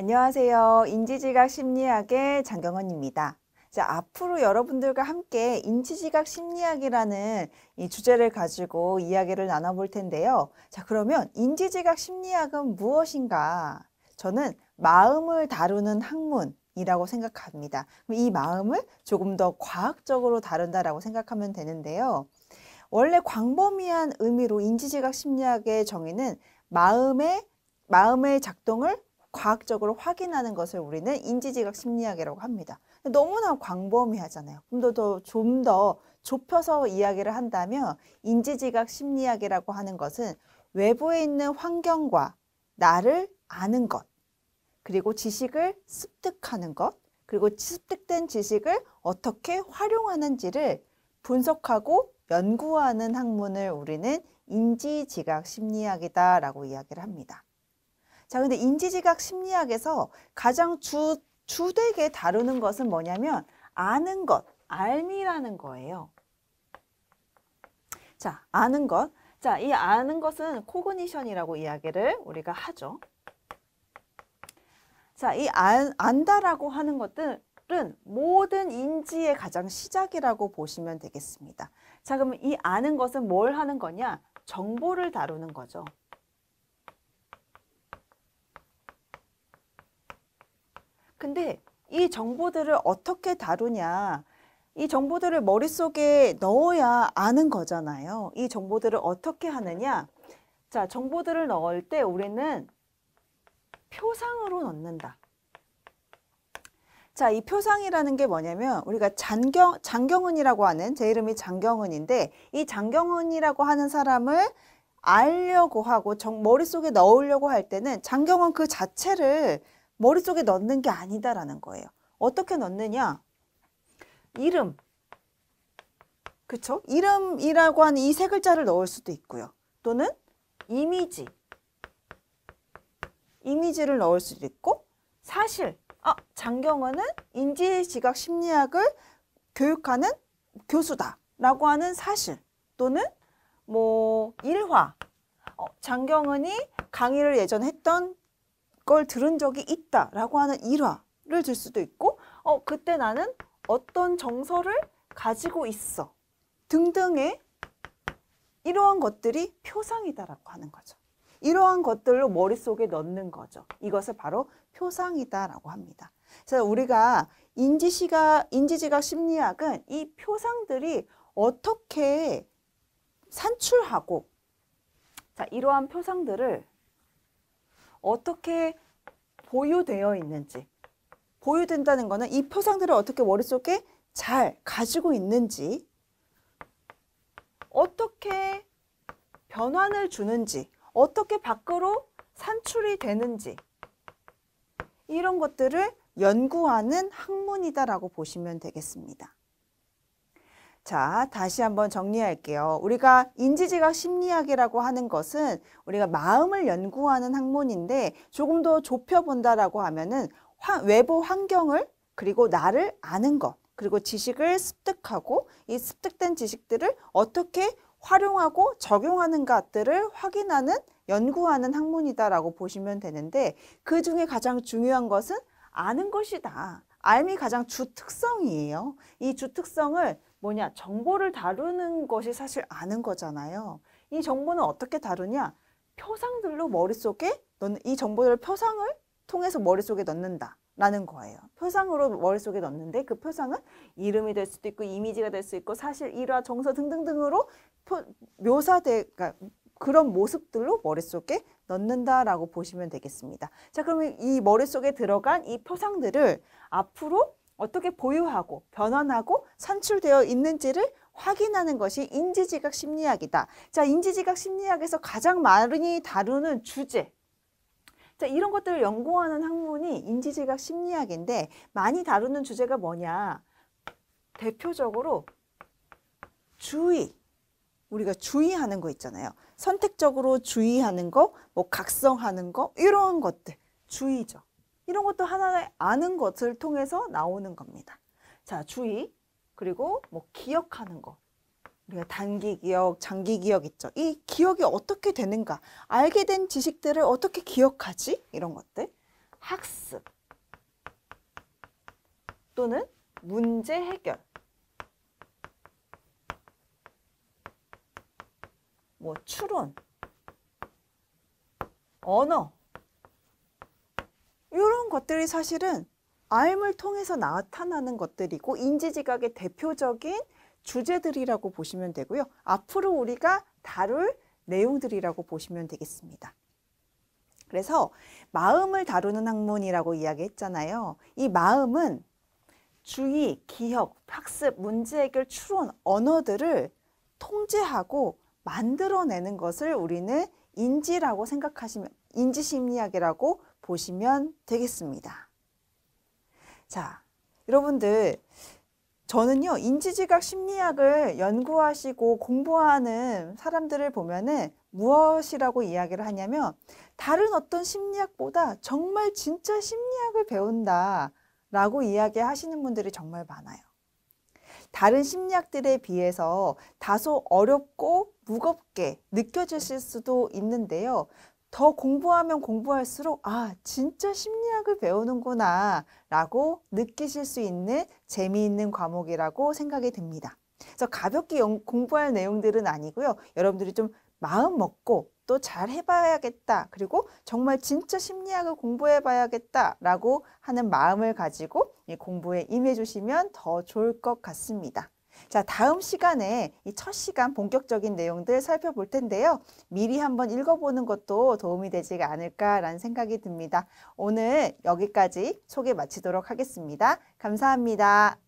안녕하세요. 인지지각 심리학의 장경원입니다. 자, 앞으로 여러분들과 함께 인지지각 심리학이라는 이 주제를 가지고 이야기를 나눠볼 텐데요. 자, 그러면 인지지각 심리학은 무엇인가? 저는 마음을 다루는 학문, 이라고 생각합니다. 이 마음을 조금 더 과학적으로 다룬다라고 생각하면 되는데요. 원래 광범위한 의미로 인지지각 심리학의 정의는 마음의 마음의 작동을 과학적으로 확인하는 것을 우리는 인지지각 심리학이라고 합니다. 너무나 광범위하잖아요. 좀더좀 더 좁혀서 이야기를 한다면 인지지각 심리학이라고 하는 것은 외부에 있는 환경과 나를 아는 것, 그리고 지식을 습득하는 것, 그리고 습득된 지식을 어떻게 활용하는지를 분석하고 연구하는 학문을 우리는 인지지각 심리학이다라고 이야기를 합니다. 자, 근데 인지지각 심리학에서 가장 주, 주되게 다루는 것은 뭐냐면 아는 것, 알미라는 거예요. 자, 아는 것. 자, 이 아는 것은 코그니션이라고 이야기를 우리가 하죠. 자, 이 안, 아, 안다라고 하는 것들은 모든 인지의 가장 시작이라고 보시면 되겠습니다. 자, 그러면이 아는 것은 뭘 하는 거냐? 정보를 다루는 거죠. 근데 이 정보들을 어떻게 다루냐, 이 정보들을 머릿속에 넣어야 아는 거잖아요. 이 정보들을 어떻게 하느냐? 자, 정보들을 넣을 때 우리는 표상으로 넣는다. 자, 이 표상이라는 게 뭐냐면 우리가 장경, 장경은이라고 하는 제 이름이 장경은인데 이 장경은이라고 하는 사람을 알려고 하고 정, 머릿속에 넣으려고 할 때는 장경은 그 자체를 머릿속에 넣는 게 아니다라는 거예요. 어떻게 넣느냐? 이름. 그쵸? 이름이라고 하는 이 세 글자를 넣을 수도 있고요. 또는 이미지. 이미지를 넣을 수도 있고 사실. 아, 장경은은 인지지각 심리학을 교육하는 교수다. 라고 하는 사실. 또는 뭐 일화. 어, 장경은이 강의를 예전 했던 걸 들은 적이 있다라고 하는 일화를 들 수도 있고 어 그때 나는 어떤 정서를 가지고 있어 등등의 이러한 것들이 표상이다라고 하는 거죠. 이러한 것들로 머릿속에 넣는 거죠. 이것을 바로 표상이다라고 합니다. 그래서 우리가 인지시가 인지지각 심리학은 이 표상들이 어떻게 산출하고 자, 이러한 표상들을 어떻게 보유되어 있는지 보유된다는 거는 이 표상들을 어떻게 머릿속에 잘 가지고 있는지 어떻게 변환을 주는지 어떻게 밖으로 산출이 되는지 이런 것들을 연구하는 학문이다라고 보시면 되겠습니다. 자, 다시 한번 정리할게요. 우리가 인지지각 심리학이라고 하는 것은 우리가 마음을 연구하는 학문인데 조금 더 좁혀본다라고 하면은 외부 환경을 그리고 나를 아는 것 그리고 지식을 습득하고 이 습득된 지식들을 어떻게 활용하고 적용하는 것들을 확인하는 연구하는 학문이다라고 보시면 되는데 그 중에 가장 중요한 것은 아는 것이다. 알미 가장 주 특성이에요. 이 주 특성을 뭐냐 정보를 다루는 것이 사실 아는 거잖아요. 이 정보는 어떻게 다루냐? 표상들로 머릿속에 넣는 이 정보를 표상을 통해서 머릿속에 넣는다라는 거예요. 표상으로 머릿속에 넣는데 그 표상은 이름이 될 수도 있고 이미지가 될 수 있고 사실 일화, 정서 등등등으로 표, 묘사돼 그러니까 그런 모습들로 머릿속에 넣는다라고 보시면 되겠습니다. 자, 그러면 이 머릿속에 들어간 이 표상들을 앞으로 어떻게 보유하고 변환하고 산출되어 있는지를 확인하는 것이 인지지각 심리학이다. 자, 인지지각 심리학에서 가장 많이 다루는 주제. 자, 이런 것들을 연구하는 학문이 인지지각 심리학인데 많이 다루는 주제가 뭐냐. 대표적으로 주의. 우리가 주의하는 거 있잖아요. 선택적으로 주의하는 거, 뭐 각성하는 거 이런 것들. 주의죠. 이런 것도 하나의 아는 것을 통해서 나오는 겁니다. 자, 주의 그리고 뭐 기억하는 거. 우리가 단기 기억, 장기 기억 있죠. 이 기억이 어떻게 되는가? 알게 된 지식들을 어떻게 기억하지? 이런 것들. 학습 또는 문제 해결. 뭐 추론, 언어, 이런 것들이 사실은 알을 통해서 나타나는 것들이고 인지지각의 대표적인 주제들이라고 보시면 되고요. 앞으로 우리가 다룰 내용들이라고 보시면 되겠습니다. 그래서 마음을 다루는 학문이라고 이야기했잖아요. 이 마음은 주의, 기억, 학습, 문제 해결, 추론, 언어들을 통제하고 만들어내는 것을 우리는 인지라고 생각하시면 인지심리학이라고 보시면 되겠습니다. 자, 여러분들 저는요 인지지각 심리학을 연구하시고 공부하는 사람들을 보면은 무엇이라고 이야기를 하냐면 다른 어떤 심리학보다 정말 진짜 심리학을 배운다 라고 이야기하시는 분들이 정말 많아요. 다른 심리학들에 비해서 다소 어렵고 무겁게 느껴지실 수도 있는데요. 더 공부하면 공부할수록 아 진짜 심리학을 배우는구나 라고 느끼실 수 있는 재미있는 과목이라고 생각이 듭니다. 그래서 가볍게 영, 공부할 내용들은 아니고요. 여러분들이 좀 마음 먹고 또 잘 해봐야겠다 그리고 정말 진짜 심리학을 공부해봐야겠다 라고 하는 마음을 가지고 공부에 임해 주시면 더 좋을 것 같습니다. 자, 다음 시간에 이 첫 시간 본격적인 내용들 살펴볼 텐데요. 미리 한번 읽어보는 것도 도움이 되지 않을까라는 생각이 듭니다. 오늘 여기까지 소개 마치도록 하겠습니다. 감사합니다.